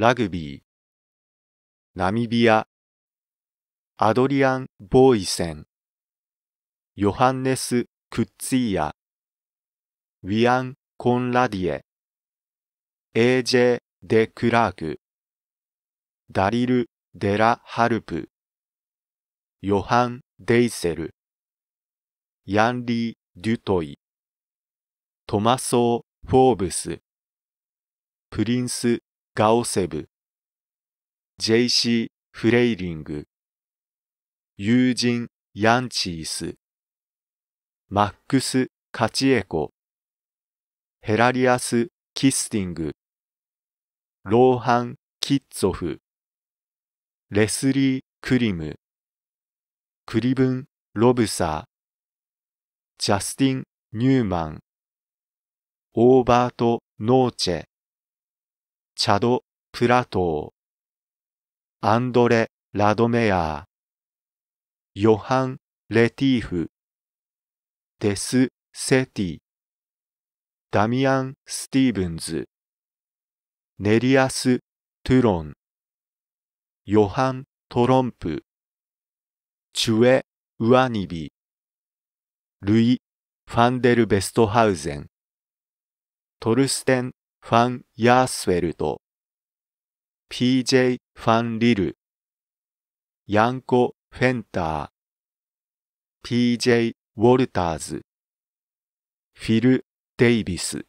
ラグビー、ナミビア、アドリアン・ボーイセン、ヨハンネス・クッツィーヤ、ウィアン・コンラディエ、AJ・ デ・クラーク、ダリル・デラ・ハルプ、ヨハン・デイセル、ヤンリー・デュトイ、トマソー・フォーブス、プリンス・ガオセブ、ジェイシー・フレイリング、友人ヤンチース、マックス・カチエコ、ヘラリアス・キスティング、ローハン・キッツォフ、レスリー・クリム、クリブン・ロブサー、ジャスティン・ニューマン、オーバート・ノーチェ、チャド・プラトー、アンドレ・ラドメアー、ヨハン・レティーフ、デス・セティ、ダミアン・スティーブンズ、ネリアス・トゥロン、ヨハン・トロンプ、チュエ・ウアニビ、ルイ・ファンデルベストハウゼン、トルステン・ファン・ヤースウェルト、PJ・ ファン・リル、ヤンコ・フェンター、PJ・ ウォルターズ、フィル・デイビス。